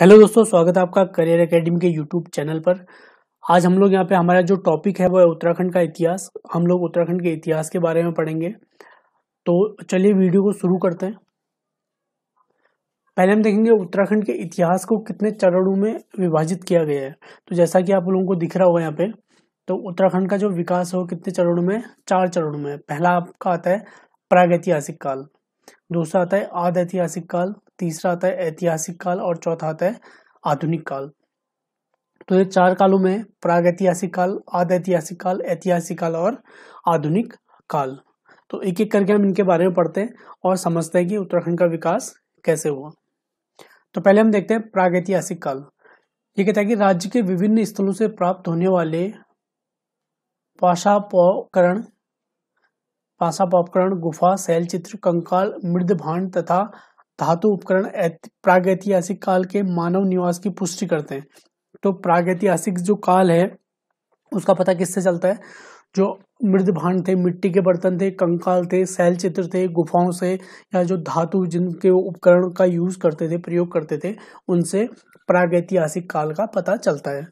hello दोस्तों स्वागत है आपका करियर एकेडमी के यूट्यूब चैनल पर आज हम लोग यहाँ पे हमारा जो टॉपिक है वो है उत्तराखंड का इतिहास हम लोग उत्तराखंड के इतिहास के बारे में पढ़ेंगे तो चलिए वीडियो को शुरू करते हैं पहले हम देखेंगे उत्तराखंड के इतिहास को कितने चरणों में विभाजित किया गया है तो जैसा कि आप लोगों को दिख रहा होगा यहाँ पे तो उत्तराखंड का जो विकास हो कितने चरणों में चार चरणों में पहला आपका आता है प्रागैतिहासिक काल दूसरा आता है आद ऐतिहासिक काल तीसरा आता है ऐतिहासिक काल और चौथा आता है आधुनिक काल तो ये चार कालों में प्राग ऐतिहासिक काल आद ऐतिहासिक काल ऐतिहासिक काल और आधुनिक काल तो एक एक करके हम इनके बारे में पढ़ते हैं और समझते हैं कि उत्तराखंड का विकास कैसे हुआ तो पहले हम देखते हैं प्राग ऐतिहासिक काल ये कहता है कि राज्य के विभिन्न स्थलों से प्राप्त होने वाले पाशापकरण पासा उपकरण गुफा शैलचित्र कंकाल मृद भांड तथा धातु उपकरण प्रागैतिहासिक काल के मानव निवास की पुष्टि करते हैं तो प्रागैतिहासिक जो काल है उसका पता किससे चलता है जो मृद भांड थे मिट्टी के बर्तन थे कंकाल थे शैल चित्र थे गुफाओं से या जो धातु जिनके उपकरण का यूज करते थे प्रयोग करते थे उनसे प्रागैतिहासिक काल का पता चलता है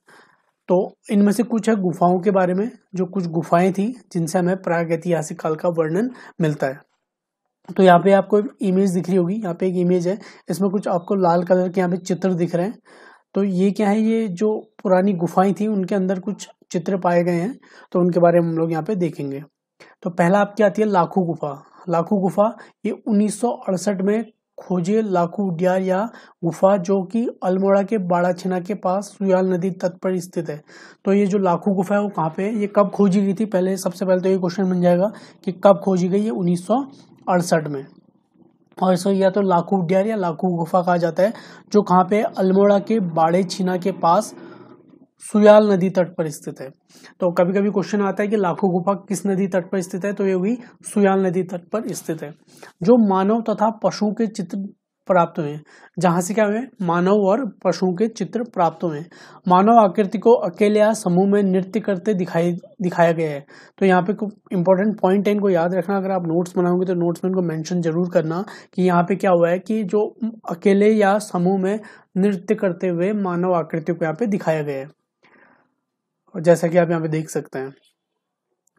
तो इनमें से कुछ है गुफाओं के बारे में जो कुछ गुफाएं थी जिनसे हमें प्राग ऐतिहासिक काल का वर्णन मिलता है तो यहाँ पे आपको इमेज दिख रही होगी यहाँ पे एक इमेज है इसमें कुछ आपको लाल कलर के यहाँ पे चित्र दिख रहे हैं तो ये क्या है ये जो पुरानी गुफाएं थी उनके अंदर कुछ चित्र पाए गए हैं तो उनके बारे में हम लोग यहाँ पे देखेंगे तो पहला आपकी आती है लाखू गुफा लाखू गुफा ये उन्नीस में खोजे लाखू उडियार या गुफा जो कि अल्मोड़ा के बाड़ाछिना के पास सुयाल नदी तट पर स्थित है तो ये जो लाखू गुफा है वो कहाँ पे ये कब खोजी गई थी पहले सबसे पहले तो ये क्वेश्चन बन जाएगा कि कब खोजी गई है उन्नीस में और इसको या तो लाखू उडियार या लाखू गुफा कहा जाता है जो कहाँ पे अल्मोड़ा के बाड़े छिना के पास सुयाल नदी तट पर स्थित है तो कभी कभी क्वेश्चन आता है कि लाखों गुफा किस नदी तट पर स्थित है तो ये हुई सुयाल नदी तट पर स्थित है जो मानव तथा पशु के चित्र प्राप्त हुए हैं से क्या हुए मानव और पशुओं के चित्र प्राप्त हुए हैं मानव आकृति को अकेले या समूह में नृत्य करते दिखाई दिखाया गया है तो यहाँ पे इंपॉर्टेंट पॉइंट है इनको याद रखना अगर आप नोट्स बनाओगे तो नोट्स में इनको मेंशन जरूर करना कि यहाँ पे क्या हुआ है कि जो अकेले या समूह में नृत्य करते हुए मानव आकृति को यहाँ पे दिखाया गया है और जैसा कि आप यहाँ पे देख सकते हैं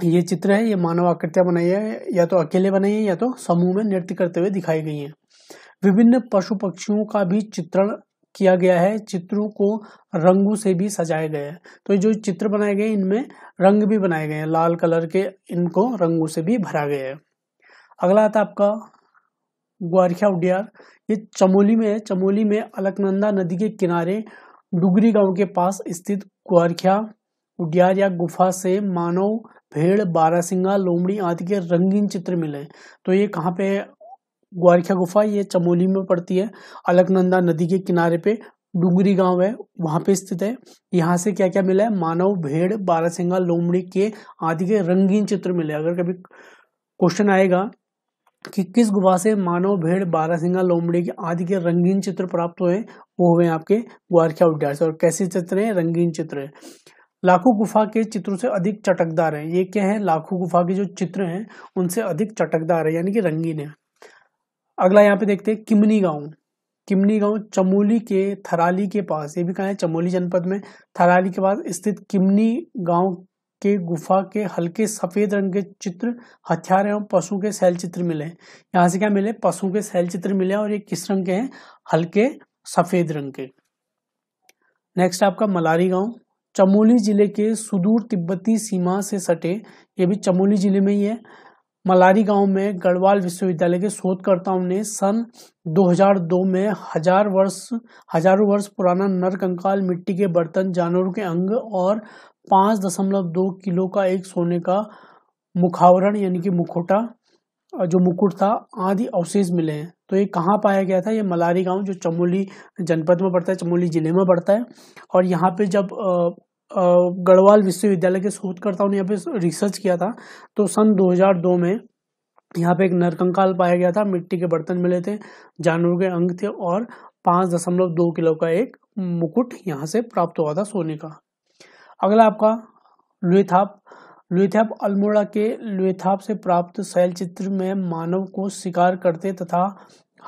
ये चित्र है ये मानव आकृतियां बनाई है या तो अकेले बनाई है या तो समूह में नृत्य करते हुए दिखाई गई है विभिन्न पशु पक्षियों का भी चित्रण किया गया है चित्रों को रंगों से भी सजाया गया है तो जो चित्र बनाए गए इनमें रंग भी बनाए गए हैं लाल कलर के इनको रंगों से भी भरा गया है अगला आता आपका ग्वारख्या उडियार ये चमोली में है चमोली में अलकनंदा नदी के किनारे डुगरी गांव के पास स्थित ग्वारख्या उडियार या गुफा से मानव भेड़ बारासिंगा लोमड़ी आदि के रंगीन चित्र मिले तो ये कहाँ पे ग्वारखिया गुफा ये चमोली में पड़ती है अलकनंदा नदी के किनारे पे डूंगरी गांव है वहां पे स्थित है यहाँ से क्या क्या मिला है मानव भेड़ बारासिंगा लोमड़ी के आदि के रंगीन चित्र मिले अगर कभी क्वेश्चन आएगा कि किस गुफा से मानव भेड़ बारासिंगा लोमड़ी के आदि के रंगीन चित्र प्राप्त हुए वो हुए आपके ग्वारखिया उद्यान से और कैसे चित्र हैं रंगीन चित्र है लाखों गुफा के चित्रों से अधिक चटकदार है ये क्या है लाखों गुफा के जो चित्र हैं उनसे अधिक चटकदार है यानी कि रंगीन है अगला यहाँ पे देखते हैं किमनी गांव किमनी गांव चमोली के थराली के पास ये भी कहा है चमोली जनपद में थराली के पास स्थित किमनी गांव के गुफा के हल्के सफेद रंग के चित्र हथियार एवं पशु के शैल चित्र मिले यहाँ से क्या मिले पशु के शैल चित्र मिले और ये किस रंग के हैं हल्के सफेद रंग के नेक्स्ट आपका मलारी गांव चमोली जिले के सुदूर तिब्बती सीमा से सटे ये भी चमोली जिले में ही है मलारी गांव में गढ़वाल विश्वविद्यालय के शोधकर्ताओं ने सन 2002 में हजार वर्ष हजारों वर्ष पुराना नरकंकाल मिट्टी के बर्तन जानवरों के अंग और 5.2 किलो का एक सोने का मुखावरण यानी कि मुखोटा जो मुकुट था आदि अवशेष मिले हैं तो ये कहाँ पाया गया था ये मलारी गांव जो चमोली जनपद में पड़ता है चमोली जिले में पड़ता है और यहाँ पे जब गढ़वाल विश्वविद्यालय के शोधकर्ताओं ने यहाँ पे रिसर्च किया था तो सन 2002 में यहाँ पे एक नरकंकाल पाया गया था मिट्टी के बर्तन मिले थे जानवरों के अंग थे और पाँच दशमलव दो किलो का एक मुकुट यहाँ से प्राप्त हुआ था सोने का अगला आपका लुथाप ल्यूथैप अल्मोड़ा के ल्यूथाप से प्राप्त शैल चित्र में मानव को शिकार करते तथा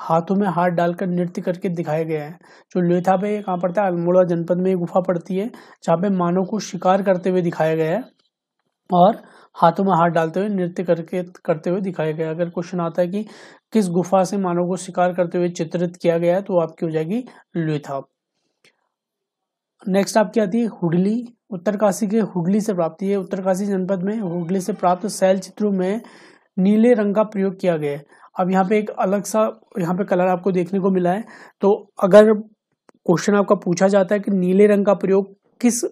हाथों में हाथ डालकर नृत्य करके दिखाए गए हैं जो ल्यूथाप है ये कहाँ पड़ता है अल्मोड़ा जनपद में एक गुफा पड़ती है जहाँ पे मानव को शिकार करते हुए दिखाया गया है और हाथों में हाथ डालते हुए नृत्य करके करते हुए दिखाया गया अगर क्वेश्चन आता है कि किस गुफा से मानव को शिकार करते हुए चित्रित किया गया है तो आपकी हो जाएगी ल्यूथाप नेक्स्ट आपकी आती है हुडली उत्तरकाशी के हुगली से प्राप्ति है उत्तरकाशी जनपद में हुगली से प्राप्त शैल चित्रों में नीले रंग का प्रयोग किया गया है अब यहाँ पे एक अलग सा यहाँ पे कलर आपको देखने को मिला है तो अगर क्वेश्चन आपका पूछा जाता है कि नीले रंग का प्रयोग किस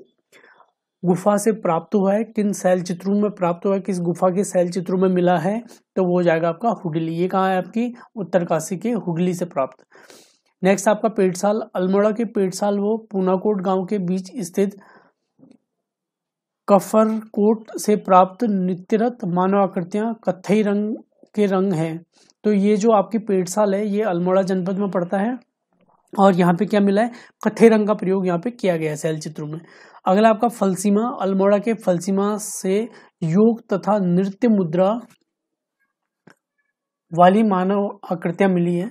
गुफा से प्राप्त हुआ है किन शैल चित्रों में प्राप्त हुआ है किस गुफा के शैल चित्रों में मिला है तो वो हो जाएगा आपका हुडली ये कहाँ है आपकी उत्तरकाशी के हुगली से प्राप्त नेक्स्ट आपका पेटसाल अल्मोड़ा के पेटसाल वो पूनाकोट गांव के बीच स्थित कफरकोट से प्राप्त नित्यरत मानव आकृतियां कथई रंग के रंग हैं तो ये जो आपकी पेटसाल है ये अल्मोड़ा जनपद में पड़ता है और यहाँ पे क्या मिला है कथे रंग का प्रयोग यहाँ पे किया गया है शैल चित्रों में अगला आपका फलसीमा अल्मोड़ा के फलसीमा से योग तथा नृत्य मुद्रा वाली मानव आकृतियां मिली है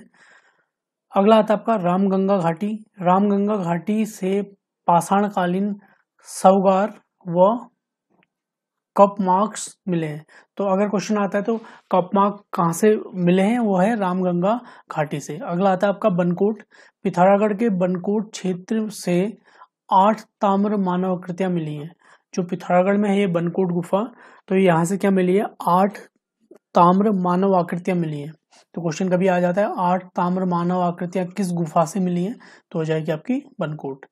अगला आता है आपका रामगंगा घाटी रामगंगा घाटी से पाषाणकालीन सवगार व कप मार्क्स मिले हैं तो अगर क्वेश्चन आता है तो कप मार्क कहाँ से मिले हैं वो है रामगंगा घाटी से अगला आता है आपका बनकोट पिथौरागढ़ के बनकोट क्षेत्र से आठ ताम्र मानव आकृतियाँ मिली हैं जो पिथौरागढ़ में है ये बनकोट गुफा तो यहाँ से क्या मिली है आठ ताम्र मानव आकृतियाँ मिली हैं तो क्वेश्चन कभी आ जाता है आठ ताम्र मानव आकृतियां किस गुफा से मिली हैं तो हो जाएगी आपकी बनकोट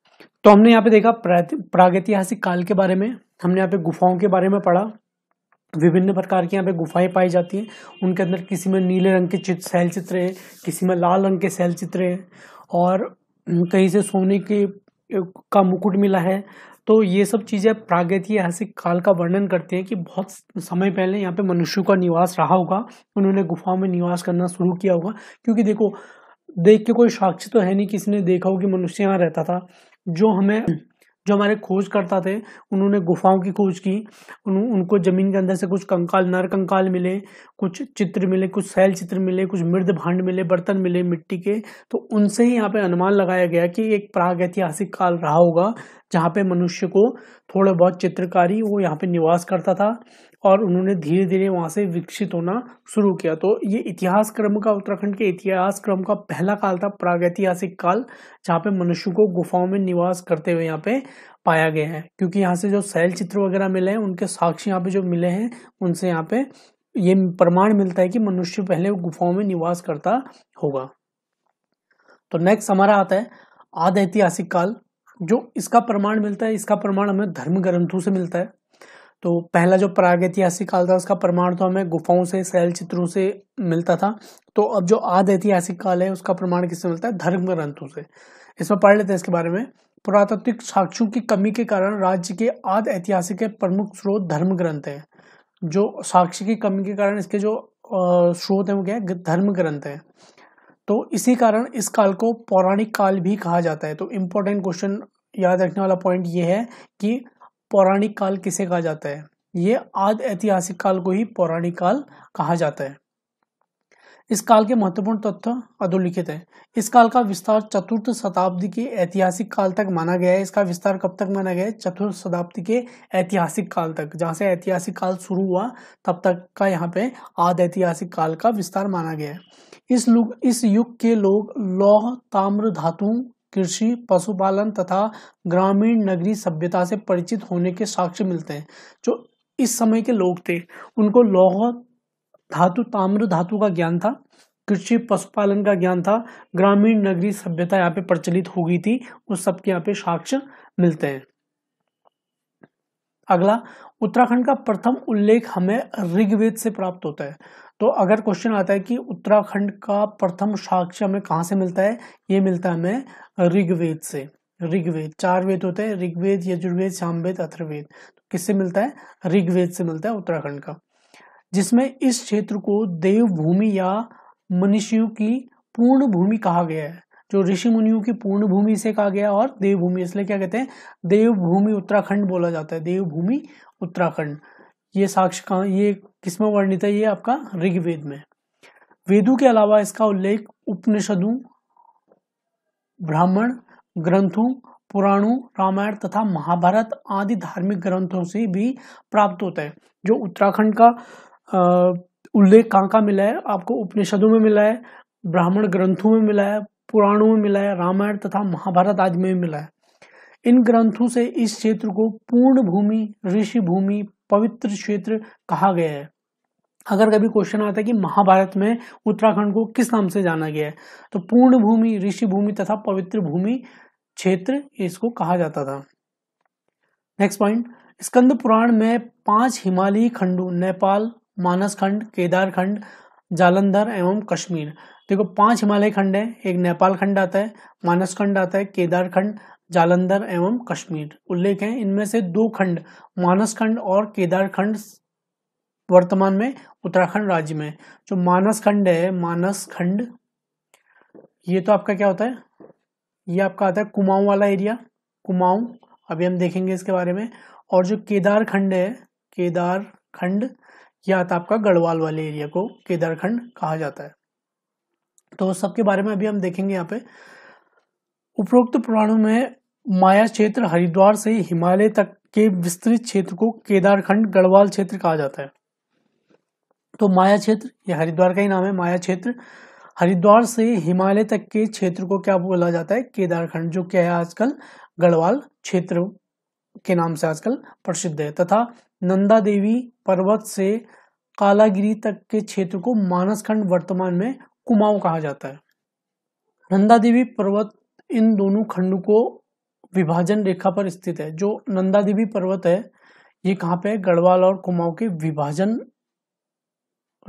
तो हमने यहाँ पे देखा प्रागैतिहासिक काल के बारे में हमने यहाँ पे गुफाओं के बारे में पढ़ा विभिन्न प्रकार की यहाँ पे गुफाएं पाई जाती हैं उनके अंदर किसी में नीले रंग के चित्र शैल चित्र हैं किसी में लाल रंग के शैल चित्र हैं और कहीं से सोने के का मुकुट मिला है तो ये सब चीज़ें प्रागैतिहासिक काल का वर्णन करते हैं कि बहुत समय पहले यहाँ पे मनुष्यों का निवास रहा होगा उन्होंने गुफाओं में निवास करना शुरू किया होगा क्योंकि देखो देख के कोई साक्ष्य तो है नहीं किसी ने देखा हो कि मनुष्य यहाँ रहता था जो हमें जो हमारे खोज करता थे उन्होंने गुफाओं की खोज की उन, उनको ज़मीन के अंदर से कुछ कंकाल नर कंकाल मिले कुछ चित्र मिले कुछ शैल चित्र मिले कुछ मृद भांड मिले बर्तन मिले मिट्टी के तो उनसे ही यहाँ पे अनुमान लगाया गया कि एक प्राग ऐतिहासिक काल रहा होगा जहाँ पे मनुष्य को थोड़ा बहुत चित्रकारी वो यहाँ पे निवास करता था और उन्होंने धीरे धीरे वहाँ से विकसित होना शुरू किया तो ये इतिहास क्रम का उत्तराखंड के इतिहास क्रम का पहला काल था प्रागैतिहासिक काल जहाँ पे मनुष्य को गुफाओं में निवास करते हुए यहाँ पे पाया गया है क्योंकि यहाँ से जो शैल चित्र वगैरह मिले हैं उनके साक्ष्य यहाँ पे जो मिले हैं उनसे यहाँ पे ये प्रमाण मिलता है कि मनुष्य पहले गुफाओं में निवास करता होगा तो नेक्स्ट हमारा आता है आद ऐतिहासिक काल जो इसका प्रमाण मिलता है इसका प्रमाण हमें धर्म ग्रंथों से मिलता है तो पहला जो प्रागैतिहासिक काल था उसका प्रमाण तो हमें गुफाओं से शैल चित्रों से मिलता था तो अब जो आद ऐतिहासिक काल है उसका प्रमाण किससे मिलता है धर्म ग्रंथों से इसमें पढ़ लेते हैं इसके बारे में पुरातात्विक साक्ष्यों की कमी के कारण राज्य के आद ऐतिहासिक के प्रमुख स्रोत धर्म ग्रंथ हैं जो साक्ष्य की कमी के कारण इसके जो स्रोत हैं वो क्या है धर्म ग्रंथ हैं तो इसी कारण इस काल को पौराणिक काल भी कहा जाता है तो इम्पोर्टेंट क्वेश्चन याद रखने वाला पॉइंट ये है कि पौराणिक काल किसे कहा जाता है ये आद ऐतिहासिक काल को ही पौराणिक काल कहा जाता है इस काल के महत्वपूर्ण तथ्य अधोलिखित है इस काल का विस्तार चतुर्थ शताब्दी के ऐतिहासिक काल तक माना गया है इसका विस्तार कब तक माना गया है चतुर्थ शताब्दी के ऐतिहासिक काल तक जहाँ से ऐतिहासिक काल शुरू हुआ तब तक का यहाँ पे आद ऐतिहासिक काल का विस्तार माना गया है इस इस युग के लोग लौह ताम्र धातु कृषि पशुपालन तथा ग्रामीण नगरी सभ्यता से परिचित होने के साक्ष्य मिलते हैं जो इस समय के लोग थे उनको लौह धातु ताम्र धातु का ज्ञान था कृषि पशुपालन का ज्ञान था ग्रामीण नगरी सभ्यता यहाँ पे प्रचलित हो गई थी उस सब के यहाँ पे साक्ष्य मिलते हैं अगला उत्तराखंड का प्रथम उल्लेख हमें ऋग्वेद से प्राप्त होता है तो अगर क्वेश्चन आता है कि उत्तराखंड का प्रथम साक्ष्य हमें कहाँ से मिलता है ये मिलता है हमें ऋग्वेद से ऋग्वेद चार वेद होते हैं ऋग्वेद यजुर्वेद श्यामवेद अथर्वेद तो किससे मिलता है ऋग्वेद से मिलता है उत्तराखंड का जिसमें इस क्षेत्र को देवभूमि या मनुष्यों की पूर्ण भूमि कहा गया है जो ऋषि मुनियों की पूर्ण भूमि से कहा गया और देवभूमि इसलिए क्या कहते हैं देवभूमि उत्तराखंड बोला जाता है देवभूमि उत्तराखंड ये साक्ष का ये किसमें वर्णित है ये आपका ऋग्वेद में वेदों के अलावा इसका उल्लेख उपनिषदों ब्राह्मण ग्रंथों पुराणों रामायण तथा महाभारत आदि धार्मिक ग्रंथों से भी प्राप्त होता है जो उत्तराखंड का उल्लेख कहाँ कहाँ मिला है आपको उपनिषदों में मिला है ब्राह्मण ग्रंथों में मिला है पुराणों में मिला है रामायण तथा महाभारत आदि में मिला है इन ग्रंथों से इस क्षेत्र को पूर्ण भूमि ऋषि भूमि पवित्र क्षेत्र कहा गया है अगर कभी क्वेश्चन आता है कि महाभारत में उत्तराखंड को किस नाम से जाना गया है तो पूर्ण भूमि ऋषि भूमि तथा पवित्र भूमि क्षेत्र इसको कहा जाता था नेक्स्ट पॉइंट स्कंद पुराण में पांच हिमालयी खंडों नेपाल मानस खंड केदार खंड जालंधर एवं कश्मीर देखो पांच हिमालय खंड है एक नेपाल खंड आता है मानस खंड आता है केदार खंड जालंधर एवं कश्मीर उल्लेख है इनमें से दो खंड मानस खंड और केदार खंड वर्तमान में उत्तराखंड राज्य में जो मानस खंड है मानस खंड ये तो आपका क्या होता है ये आपका आता है कुमाऊं वाला एरिया कुमाऊं अभी हम देखेंगे इसके बारे में और जो केदार खंड है केदार खंड यह आता आपका गढ़वाल वाले एरिया को केदारखंड कहा जाता है तो सबके बारे में अभी हम देखेंगे यहाँ पे उपरोक्त पुराणों में माया क्षेत्र हरिद्वार से हिमालय तक के विस्तृत क्षेत्र को केदारखंड गढ़वाल क्षेत्र कहा जाता है तो माया क्षेत्र ये हरिद्वार का ही नाम है माया क्षेत्र हरिद्वार से हिमालय तक के क्षेत्र को क्या बोला जाता है केदारखंड जो क्या है आजकल गढ़वाल क्षेत्र के नाम से आजकल प्रसिद्ध है तथा नंदा देवी पर्वत से कालागिरी तक के क्षेत्र को मानसखंड वर्तमान में कुमाऊं कहा जाता है नंदा देवी पर्वत इन दोनों खंडों को विभाजन रेखा पर स्थित है जो नंदा देवी पर्वत है ये कहाँ पे है गढ़वाल और कुमाऊं के विभाजन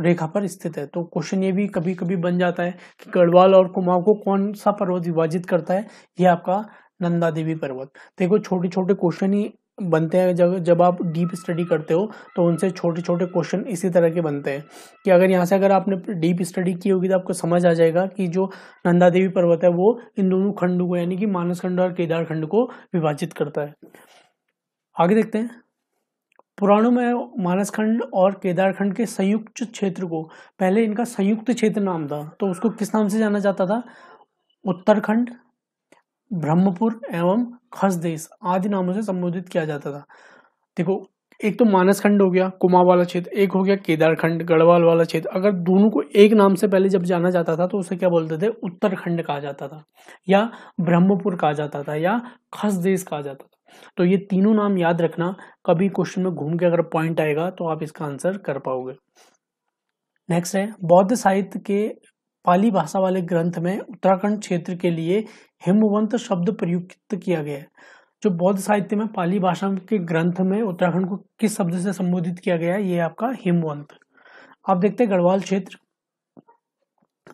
रेखा पर स्थित है तो क्वेश्चन ये भी कभी कभी बन जाता है कि गढ़वाल और कुमाऊं को कौन सा पर्वत विभाजित करता है ये आपका नंदा देवी पर्वत देखो छोटे छोटे क्वेश्चन ही बनते हैं जब जब आप डीप स्टडी करते हो तो उनसे छोटे छोटे क्वेश्चन इसी तरह के बनते हैं कि अगर यहाँ से अगर आपने डीप स्टडी की होगी तो आपको समझ आ जाएगा कि जो नंदा देवी पर्वत है वो इन दोनों खंडों को यानी कि मानस खंड और केदार खंड को विभाजित करता है आगे देखते हैं पुराणों में मानस खंड और केदार खंड के संयुक्त क्षेत्र को पहले इनका संयुक्त क्षेत्र नाम था तो उसको किस नाम से जाना जाता था उत्तरखंड ब्रह्मपुर एवं खसदेश आदि नामों से संबोधित किया जाता था देखो एक तो मानस खंड हो गया कुमा वाला क्षेत्र एक हो गया केदारखंड गढ़वाल वाला क्षेत्र अगर दोनों को एक नाम से पहले जब जाना जाता था तो उसे क्या बोलते थे उत्तरखंड कहा जाता था या ब्रह्मपुर कहा जाता था या खसदेश कहा जाता था तो ये तीनों नाम याद रखना कभी क्वेश्चन में घूम के अगर पॉइंट आएगा तो आप इसका आंसर कर पाओगे नेक्स्ट है बौद्ध साहित्य के पाली भाषा वाले ग्रंथ में उत्तराखंड क्षेत्र के लिए हिमवंत शब्द प्रयुक्त किया गया है जो बौद्ध साहित्य में पाली भाषा के ग्रंथ में उत्तराखंड को किस शब्द से संबोधित किया गया है ये आपका हिमवंत आप देखते हैं गढ़वाल क्षेत्र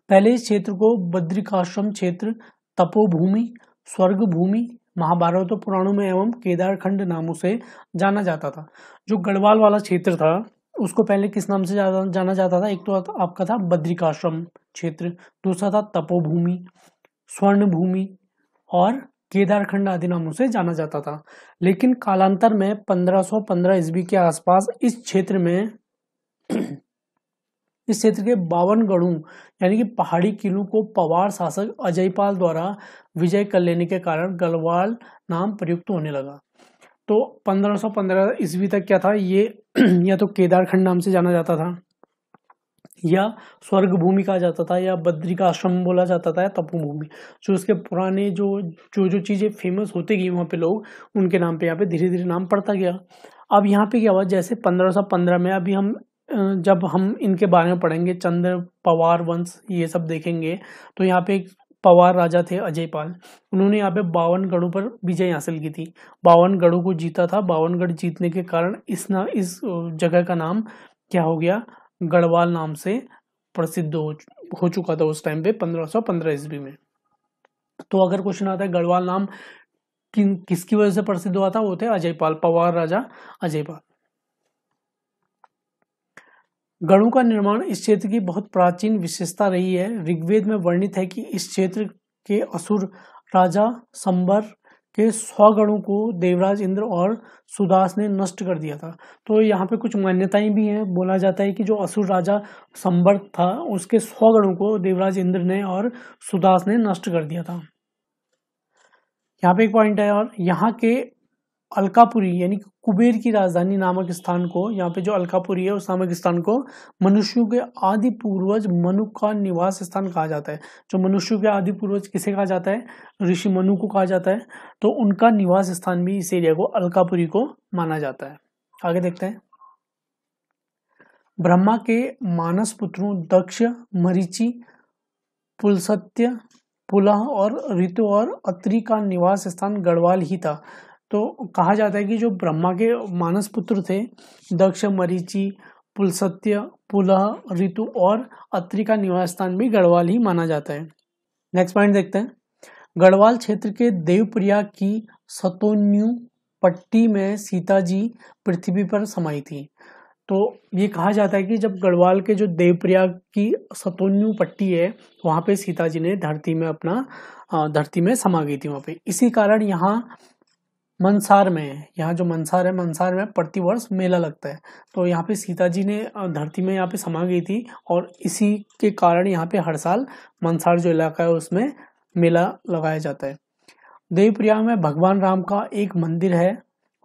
पहले इस क्षेत्र को बद्रिकाश्रम क्षेत्र तपोभूमि स्वर्ग भूमि महाभारत पुराणों में एवं केदारखंड नामों से जाना जाता था जो गढ़वाल वाला क्षेत्र था उसको पहले किस नाम से जाना जाता था एक तो आपका था बद्रिकाश्रम क्षेत्र दूसरा था तपोभूमि स्वर्ण भूमि और केदारखंड आदि नामों से जाना जाता था लेकिन कालांतर में 1515 ईस्वी के आसपास इस क्षेत्र में इस क्षेत्र के बावन गढ़ों यानी कि पहाड़ी किलों को पवार शासक अजयपाल द्वारा विजय कर लेने के कारण गलवाल नाम प्रयुक्त होने लगा तो 1515 ईस्वी तक क्या था ये या तो केदारखंड नाम से जाना जाता था या स्वर्ग भूमि कहा जाता था या बद्री का आश्रम बोला जाता था या तपोभूमि जो इसके पुराने जो जो जो चीज़ें फेमस होती गई वहाँ पे लोग उनके नाम पे यहाँ पे धीरे धीरे नाम पड़ता गया अब यहाँ पे क्या हुआ जैसे पंद्रह सौ पंद्रह में अभी हम जब हम इनके बारे में पढ़ेंगे चंद्र पवार वंश ये सब देखेंगे तो यहाँ पे पवार राजा थे अजय पाल उन्होंने यहाँ पे बावन गढ़ों पर विजय हासिल की थी बावन गढ़ों को जीता था बावनगढ़ जीतने के कारण इस ना इस जगह का नाम क्या हो गया गढ़वाल नाम से प्रसिद्ध हो, हो चुका था उस टाइम पे 1515 ईस्वी में तो अगर क्वेश्चन आता है गढ़वाल नाम किन किसकी वजह से प्रसिद्ध हुआ था वो थे अजयपाल पवार राजा अजयपाल गढ़ों का निर्माण इस क्षेत्र की बहुत प्राचीन विशेषता रही है ऋग्वेद में वर्णित है कि इस क्षेत्र के असुर राजा संबर के सौ गणों को देवराज इंद्र और सुदास ने नष्ट कर दिया था तो यहाँ पे कुछ मान्यताएं भी हैं बोला जाता है कि जो असुर राजा संबर था उसके सौ गणों को देवराज इंद्र ने और सुदास ने नष्ट कर दिया था यहाँ पे एक पॉइंट है और यहाँ के अलकापुरी यानी कुबेर की राजधानी नामक स्थान को यहाँ पे जो अलकापुरी है उस नामक स्थान को मनुष्यों के आदि पूर्वज मनु का निवास स्थान कहा जाता है जो मनुष्यों के आदि पूर्वज किसे कहा जाता है ऋषि मनु को कहा जाता है तो उनका निवास स्थान भी इस एरिया को अलकापुरी को माना जाता है आगे देखते हैं ब्रह्मा के मानस पुत्रों दक्ष मरीचि पुलसत्य पुलह और ऋतु और अत्रि का निवास स्थान गढ़वाल ही था तो कहा जाता है कि जो ब्रह्मा के मानस पुत्र थे दक्ष मरीचि पुलसत्य पुलह ऋतु और अत्रि का निवास स्थान भी गढ़वाल ही माना जाता है नेक्स्ट पॉइंट देखते हैं गढ़वाल क्षेत्र के देवप्रिया की सतोन्यु पट्टी में सीता जी पृथ्वी पर समाई थी तो ये कहा जाता है कि जब गढ़वाल के जो देवप्रिया की सतोन्यु पट्टी है वहाँ पे सीता जी ने धरती में अपना धरती में समा गई थी वहाँ पे इसी कारण यहाँ मंसार में है यहाँ जो मंसार है मंसार में प्रतिवर्ष मेला लगता है तो यहाँ पे सीता जी ने धरती में यहाँ पे समा गई थी और इसी के कारण यहाँ पे हर साल मंसार जो इलाका है उसमें मेला लगाया जाता है देवप्रिया में भगवान राम का एक मंदिर है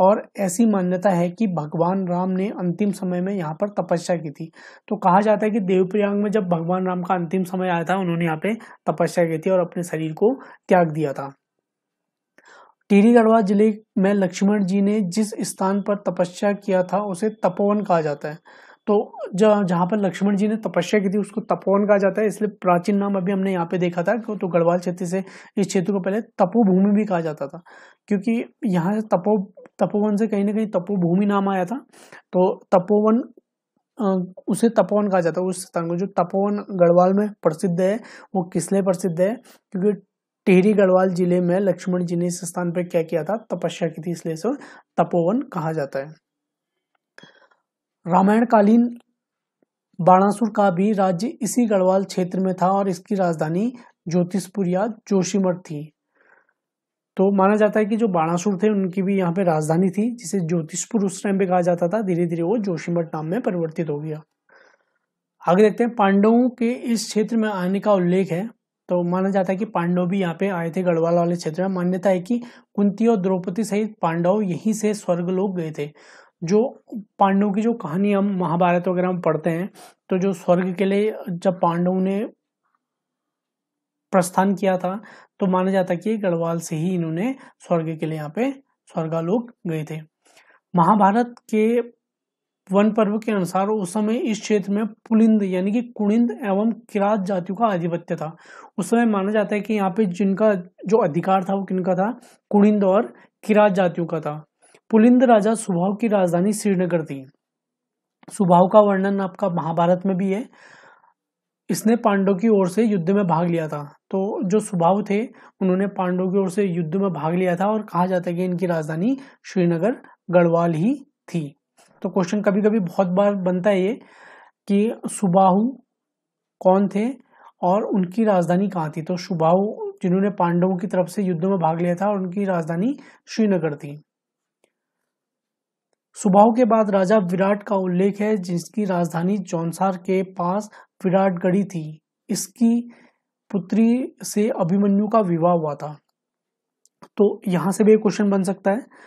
और ऐसी मान्यता है कि भगवान राम ने अंतिम समय में यहाँ पर तपस्या की थी तो कहा जाता है कि देवप्रयाग में जब भगवान राम का अंतिम समय आया था उन्होंने यहाँ पे तपस्या की थी और अपने शरीर को त्याग दिया था टीरी गढ़वा जिले में लक्ष्मण जी ने जिस स्थान पर तपस्या किया था उसे तपोवन कहा जाता है तो जहाँ पर लक्ष्मण जी ने तपस्या की थी उसको तपोवन कहा जाता है इसलिए प्राचीन नाम अभी हमने यहाँ पे देखा था तो गढ़वाल क्षेत्र से इस क्षेत्र को पहले तपोभूमि भी कहा जाता था क्योंकि यहाँ से तपो तपोवन से कहीं ना कहीं तपोभूमि नाम आया था तो तपोवन उसे तपोवन कहा जाता है उस स्थान को जो तपोवन गढ़वाल में प्रसिद्ध है वो किस लिए प्रसिद्ध है क्योंकि टिहरी गढ़वाल जिले में लक्ष्मण जी ने इस स्थान पर क्या किया था तपस्या की थी इसलिए इसे तपोवन कहा जाता है कालीन बाणासुर का भी राज्य इसी गढ़वाल क्षेत्र में था और इसकी राजधानी ज्योतिषपुर या जोशीमठ थी तो माना जाता है कि जो बाणासुर थे उनकी भी यहाँ पे राजधानी थी जिसे ज्योतिषपुर उस टाइम पे कहा जाता था धीरे धीरे वो जोशीमठ नाम में परिवर्तित हो गया आगे देखते हैं पांडवों के इस क्षेत्र में आने का उल्लेख है तो माना जाता है कि पांडव भी यहाँ पे आए थे गढ़वाल वाले क्षेत्र में मान्यता है कि कुंती और द्रौपदी सहित पांडव यहीं से स्वर्ग लोग गए थे जो पांडव की जो कहानी हम महाभारत वगैरह में पढ़ते हैं तो जो स्वर्ग के लिए जब पांडव ने प्रस्थान किया था तो माना जाता कि गढ़वाल से ही इन्होंने स्वर्ग के लिए यहाँ पे स्वर्गालोक गए थे महाभारत के वन पर्व के अनुसार उस समय इस क्षेत्र में पुलिंद यानी कि कुणिंद एवं किरात जातियों का आधिपत्य था उस समय माना जाता है कि यहाँ पे जिनका जो अधिकार था वो किनका था कुणिंद और किरात जातियों का था पुलिंद राजा सुभाव की राजधानी श्रीनगर थी सुभाव का वर्णन आपका महाभारत में भी है इसने पांडव की ओर से युद्ध में भाग लिया था तो जो सुभाव थे उन्होंने पांडव की ओर से युद्ध में भाग लिया था और कहा जाता है कि इनकी राजधानी श्रीनगर गढ़वाल ही थी तो क्वेश्चन कभी कभी बहुत बार बनता है ये कि सुबाहु कौन थे और उनकी राजधानी कहाँ थी तो सुबाहु जिन्होंने पांडवों की तरफ से युद्ध में भाग लिया था और उनकी राजधानी श्रीनगर थी सुबाहु के बाद राजा विराट का उल्लेख है जिसकी राजधानी जौनसार के पास विराटगढ़ी थी इसकी पुत्री से अभिमन्यु का विवाह हुआ था तो यहाँ से भी क्वेश्चन बन सकता है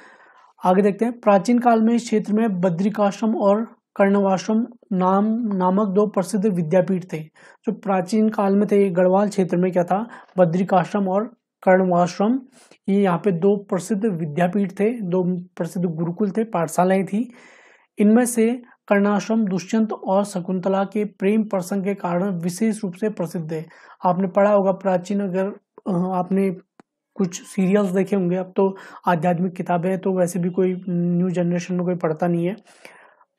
आगे देखते हैं प्राचीन काल में क्षेत्र में बद्रिकाश्रम और कर्णवाश्रम नाम नामक दो प्रसिद्ध विद्यापीठ थे जो प्राचीन काल में थे गढ़वाल क्षेत्र में क्या था बद्रिकाश्रम और कर्णवाश्रम ये यहाँ पे दो प्रसिद्ध विद्यापीठ थे दो प्रसिद्ध गुरुकुल थे पाठशालाएं थी इनमें से कर्णाश्रम दुष्यंत और शकुंतला के प्रेम प्रसंग के कारण विशेष रूप से प्रसिद्ध है आपने पढ़ा होगा प्राचीन अगर आपने कुछ सीरियल्स देखे होंगे अब तो आध्यात्मिक किताबें हैं तो वैसे भी कोई न्यू हम्म, जनरेशन में कोई पढ़ता नहीं है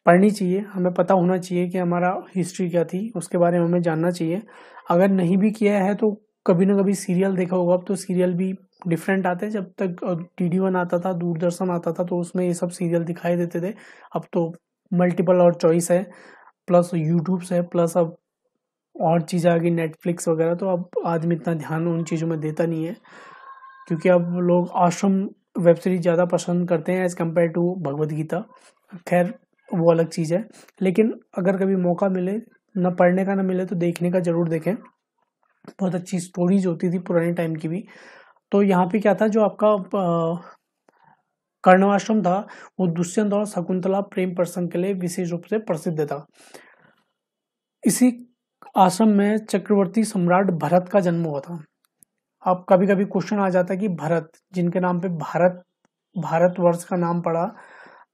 पढ़नी चाहिए हमें पता होना चाहिए कि हमारा हिस्ट्री क्या थी उसके बारे में हमें जानना चाहिए अगर नहीं भी किया है तो कभी ना कभी सीरियल देखा होगा अब तो सीरियल भी डिफरेंट आते हैं जब तक टी डी वन आता था दूरदर्शन आता था तो उसमें ये सब सीरियल दिखाई देते थे अब तो मल्टीपल और चॉइस है प्लस यूट्यूब है प्लस अब और चीज़ें आ गई नेटफ्लिक्स वगैरह तो अब आदमी इतना ध्यान उन चीज़ों में देता नहीं है क्योंकि अब लोग आश्रम वेब सीरीज ज़्यादा पसंद करते हैं as compare to Bhagavad Gita खैर वो अलग चीज़ है लेकिन अगर कभी मौका मिले ना पढ़ने का ना मिले तो देखने का ज़रूर देखें बहुत अच्छी स्टोरीज होती थी पुराने टाइम की भी तो यहाँ पे क्या था जो आपका कर्णवाश्रम था वो दुष्यंत और शकुंतला प्रेम प्रसंग के लिए विशेष रूप से प्रसिद्ध था इसी आश्रम में चक्रवर्ती सम्राट भरत का जन्म हुआ था अब कभी कभी क्वेश्चन आ जाता है कि भरत जिनके नाम पे भारत भारतवर्ष का नाम पड़ा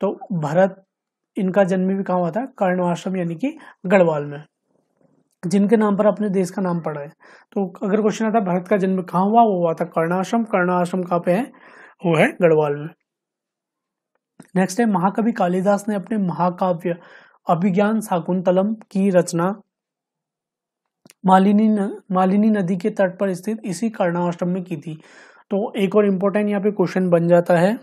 तो भरत इनका जन्म भी कहाँ हुआ था कर्णवाश्रम यानी कि गढ़वाल में जिनके नाम पर अपने देश का नाम पड़ा है तो अगर क्वेश्चन आता है का जन्म कहाँ हुआ वो हुआ था कर्णाश्रम कर्णाश्रम कहाँ पे है वो है गढ़वाल में नेक्स्ट है महाकवि कालिदास ने अपने महाकाव्य अभिज्ञान शाकुंतलम की रचना मालिनी न, मालिनी नदी के तट पर स्थित इसी कर्णाश्रम में की थी तो एक और इम्पोर्टेंट यहाँ पे क्वेश्चन बन जाता है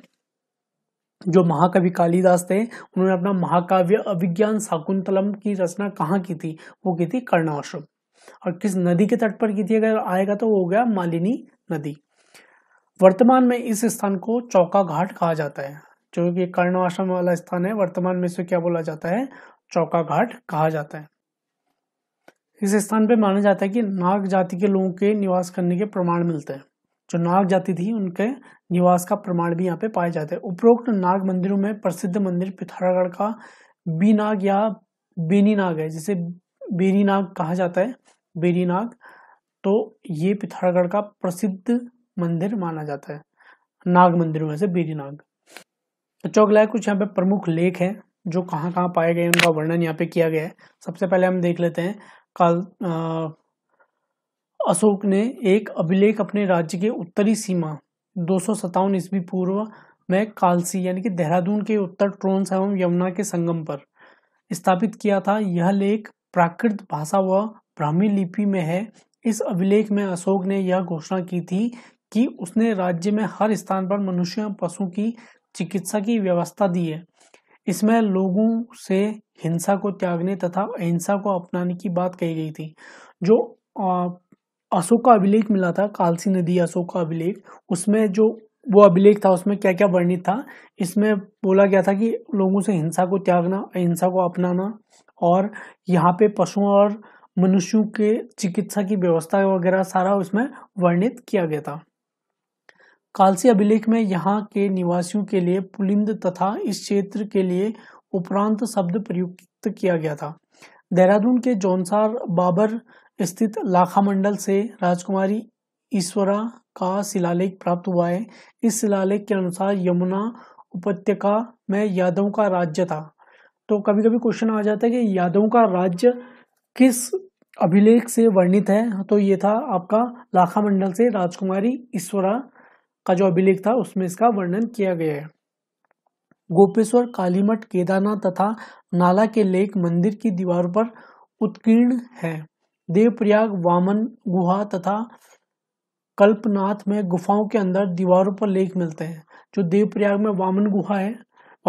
जो महाकवि कालिदास थे उन्होंने अपना महाकाव्य अभिज्ञान शाकुंतलम की रचना कहाँ की थी वो की थी कर्णाश्रम और किस नदी के तट पर की थी अगर आएगा तो वो हो गया मालिनी नदी वर्तमान में इस स्थान को चौका घाट कहा जाता है जो कि आश्रम वाला स्थान है वर्तमान में इसे क्या बोला जाता है चौका घाट कहा जाता है इस स्थान पर माना जाता है कि नाग जाति के लोगों के निवास करने के प्रमाण मिलते हैं जो नाग जाति थी उनके निवास का प्रमाण भी यहाँ पे पाए जाते हैं उपरोक्त नाग मंदिरों में प्रसिद्ध मंदिर पिथौरागढ़ का बी नाग या बेनी नाग है जिसे बेनी नाग कहा जाता है बेनी नाग तो ये पिथौरागढ़ का प्रसिद्ध मंदिर माना जाता है नाग मंदिरों में से बेनी नाग तो कुछ यहाँ पे प्रमुख लेख है जो कहाँ कहाँ पाए गए उनका वर्णन यहाँ पे किया गया है सबसे पहले हम देख लेते हैं काल अशोक ने एक अभिलेख अपने राज्य के उत्तरी सीमा दो सौ ईस्वी पूर्व में कालसी यानी कि देहरादून के उत्तर ट्रोन्स एवं यमुना के संगम पर स्थापित किया था यह लेख प्राकृत भाषा व ब्राह्मी लिपि में है इस अभिलेख में अशोक ने यह घोषणा की थी कि उसने राज्य में हर स्थान पर मनुष्य पशु की चिकित्सा की व्यवस्था दी है इसमें लोगों से हिंसा को त्यागने तथा अहिंसा को अपनाने की बात कही गई थी जो अशोक का अभिलेख मिला था कालसी नदी अशोक का अभिलेख उसमें जो वो अभिलेख था उसमें क्या क्या वर्णित था इसमें बोला गया था कि लोगों से हिंसा को त्यागना अहिंसा को अपनाना और यहाँ पे पशुओं और मनुष्यों के चिकित्सा की व्यवस्था वगैरह सारा उसमें वर्णित किया गया था कालसी अभिलेख में यहाँ के निवासियों के लिए पुलिंद तथा इस क्षेत्र के लिए उपरांत शब्द प्रयुक्त किया गया था देहरादून के जौनसार बाबर स्थित लाखा मंडल से राजकुमारी ईश्वरा का शिलालेख प्राप्त हुआ है इस शिलालेख के अनुसार यमुना उपत्यका में यादवों का राज्य था तो कभी कभी क्वेश्चन आ जाता है कि यादवों का राज्य किस अभिलेख से वर्णित है तो ये था आपका लाखा मंडल से राजकुमारी ईश्वरा का जो अभिलेख था उसमें इसका वर्णन किया गया है गोपेश्वर कालीमठ केदारनाथ तथा नाला के लेक मंदिर की दीवार पर उत्कीर्ण है देवप्रयाग वामन गुहा तथा कल्पनाथ में गुफाओं के अंदर दीवारों पर लेख मिलते हैं जो देवप्रयाग में वामन गुहा है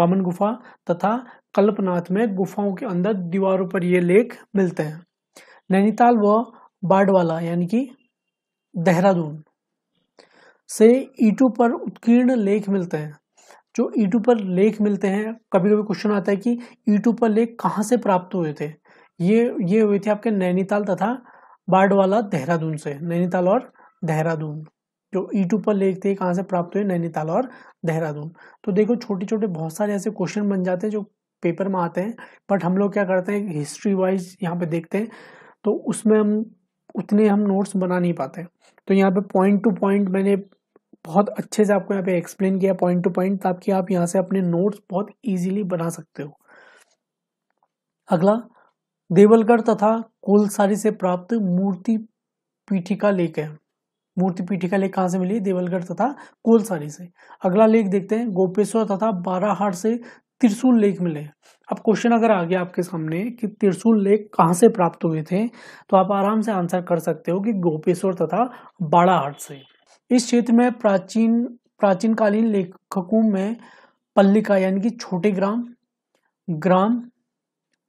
वामन गुफा तथा कल्पनाथ में गुफाओं के अंदर दीवारों पर ये लेख मिलते हैं नैनीताल व बाडवाला यानी कि देहरादून से ईटू पर उत्कीर्ण लेख मिलते हैं जो ईटू e पर लेख मिलते हैं कभी कभी क्वेश्चन आता है कि ईटू e पर लेख कहाँ से प्राप्त हुए थे ये ये हुए थे आपके नैनीताल तथा बाड़वाला देहरादून से नैनीताल और देहरादून जो ईटू e पर लेख थे कहाँ से प्राप्त हुए नैनीताल और देहरादून तो देखो छोटे छोटे बहुत सारे ऐसे क्वेश्चन बन जाते हैं जो पेपर में आते हैं बट हम लोग क्या करते हैं हिस्ट्री वाइज यहाँ पे देखते हैं तो उसमें हम उतने हम नोट्स बना नहीं पाते तो यहाँ पे पॉइंट टू पॉइंट मैंने बहुत अच्छे से आपको यहाँ पे एक्सप्लेन किया पॉइंट टू पॉइंट ताकि आप यहाँ से अपने नोट्स बहुत इजीली बना सकते हो अगला देवलगढ़ तथा कोलसारी से प्राप्त मूर्ति पीठिका लेख है मूर्ति पीठिका लेख कहाँ से मिली देवलगढ़ तथा कोलसारी से अगला लेख देखते हैं गोपेश्वर तथा बाराहाट से त्रिशूल लेख मिले अब क्वेश्चन अगर आ गया आपके सामने कि त्रिशूल लेख कहाँ से प्राप्त हुए थे तो आप आराम से आंसर कर सकते हो कि गोपेश्वर तथा बाड़ाहाट से इस क्षेत्र में प्राचीन प्राचीनकालीन लेखकों में पल्लिका यानी कि छोटे ग्राम ग्राम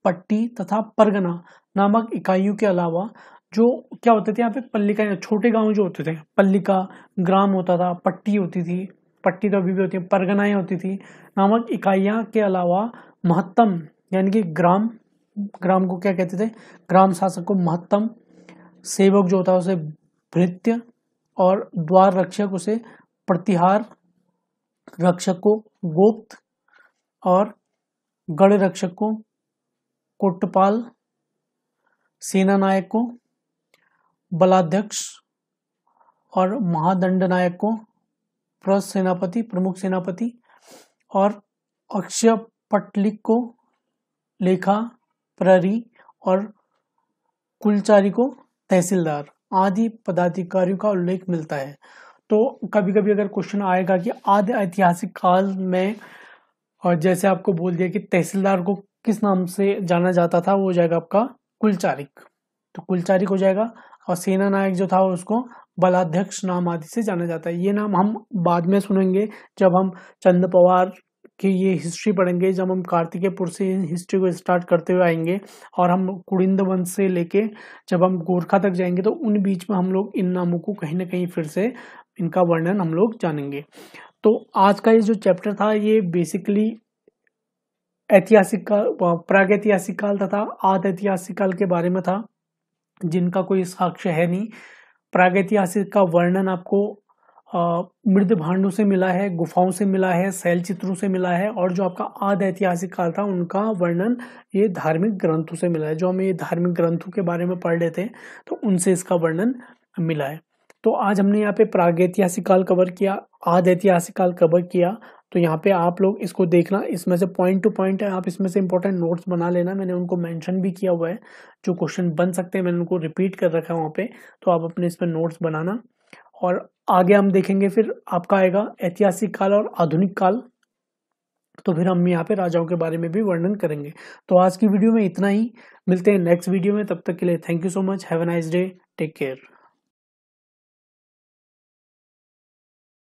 पट्टी तथा परगना नामक इकाइयों के अलावा जो क्या होते थे यहाँ पे पल्लिका छोटे गांव जो होते थे पल्लिका ग्राम होता था पट्टी होती थी पट्टी तो अभी भी होती है परगनाएं होती थी नामक इकाइयाँ के अलावा महत्तम यानी कि ग्राम ग्राम को क्या कहते थे ग्राम शासक को महत्तम सेवक जो होता है उसे भृत्य और द्वार रक्षक उसे प्रतिहार रक्षक को गोप्त और गढ़ रक्षक को कोटपाल सेना नायक को बलाध्यक्ष और महादंड नायक को प्रस सेनापति प्रमुख सेनापति और अक्षय पटलिक को लेखा प्ररी और कुलचारी को तहसीलदार आदि पदाधिकारियों का उल्लेख मिलता है तो कभी कभी अगर क्वेश्चन आएगा कि आदि ऐतिहासिक काल में और जैसे आपको बोल दिया कि तहसीलदार को किस नाम से जाना जाता था वो हो जाएगा आपका कुलचारिक तो कुलचारिक हो जाएगा और सेना नायक जो था उसको बलाध्यक्ष नाम आदि से जाना जाता है ये नाम हम बाद में सुनेंगे जब हम चंद पवार कि ये हिस्ट्री पढ़ेंगे जब हम कार्तिकेयपुर से हिस्ट्री को स्टार्ट करते हुए आएंगे और हम कुड़िंद वंश से लेके जब हम गोरखा तक जाएंगे तो उन बीच में हम लोग इन नामों को कहीं ना कहीं फिर से इनका वर्णन हम लोग जानेंगे तो आज का ये जो चैप्टर था ये बेसिकली ऐतिहासिक काल प्रागैतिहासिक काल तथा आद ऐतिहासिक काल के बारे में था जिनका कोई साक्ष्य है नहीं प्रागैतिहासिक का वर्णन आपको मृद भांडों से मिला है गुफाओं से मिला है शैल चित्रों से मिला है और जो आपका आद ऐतिहासिक काल था उनका वर्णन ये धार्मिक ग्रंथों से मिला है जो हम ये धार्मिक ग्रंथों के बारे में पढ़ लेते हैं तो उनसे इसका वर्णन मिला है तो आज हमने यहाँ पे प्राग ऐतिहासिक काल कवर किया आद ऐतिहासिक काल कवर किया तो यहाँ पे आप लोग इसको देखना इसमें से पॉइंट टू पॉइंट है आप इसमें से इंपॉर्टेंट नोट्स बना लेना मैंने उनको मेंशन भी किया हुआ है जो क्वेश्चन बन सकते हैं मैंने उनको रिपीट कर रखा है वहाँ पे तो आप अपने इसमें नोट्स बनाना और आगे हम देखेंगे फिर आपका आएगा ऐतिहासिक काल और आधुनिक काल तो फिर हम यहाँ पे राजाओं के बारे में भी वर्णन करेंगे तो आज की वीडियो में इतना ही मिलते हैं नेक्स्ट वीडियो में तब तक के लिए thank you so much have a nice day take care